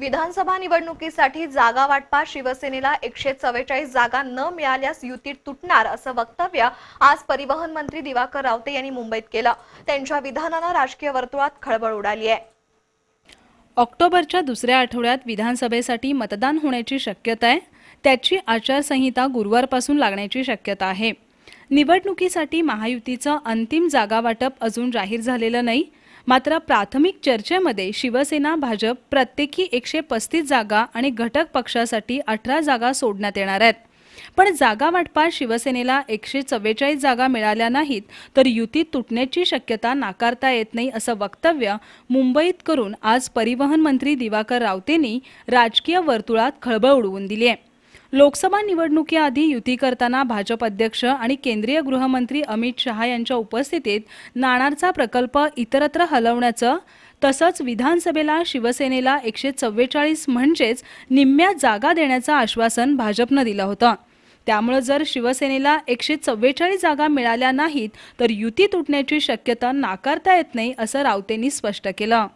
विधानसभा निवडणुकीसाठी जागा वाटपा शिवसेनेला एकशे चव्वेचाळीस जागा न मिळाल्यास युती तुटणार असं वक्तव्य आज परिवहन मंत्री दिवाकर रावते यांनी मुंबईत केलं त्यांच्या विधानानं राजकीय वर्तुळात खळबळ उडाली आहे ऑक्टोबरच्या दुसऱ्या आठवड्यात विधानसभेसाठी मतदान होण्याची शक्यता आहे त्याची आचारसंहिता गुरुवारपासून लागण्याची शक्यता आहे निवडणुकीसाठी महायुतीचं अंतिम जागा वाटप अजून जाहीर झालेलं नाही मात्र प्राथमिक चर्चेमध्ये शिवसेना भाजप प्रत्येकी एकशे पस्तीस जागा आणि घटक पक्षासाठी अठरा जागा सोडण्यात येणार आहेत पण जागा वाटपात शिवसेनेला एकशे चव्वेचाळीस जागा मिळाल्या नाहीत तर युती तुटण्याची शक्यता नाकारता येत नाही असं वक्तव्य मुंबईत करून आज परिवहन मंत्री दिवाकर रावतेंनी राजकीय वर्तुळात खळबळ उडवून दिली आहे लोकसभा निवडणुकीआधी युती करताना भाजप अध्यक्ष आणि केंद्रीय गृहमंत्री अमित शहा यांच्या उपस्थितीत नाणारचा प्रकल्प इतरत्र हलवण्याचं तसंच विधानसभेला शिवसेनेला एकशे चव्वेचाळीस म्हणजेच निम्म्या जागा देण्याचं आश्वासन भाजपनं दिलं होतं त्यामुळे जर शिवसेनेला एकशे चव्वेचाळीस जागा मिळाल्या नाहीत तर युती तुटण्याची शक्यता नाकारता येत नाही असं रावतेंनी स्पष्ट केलं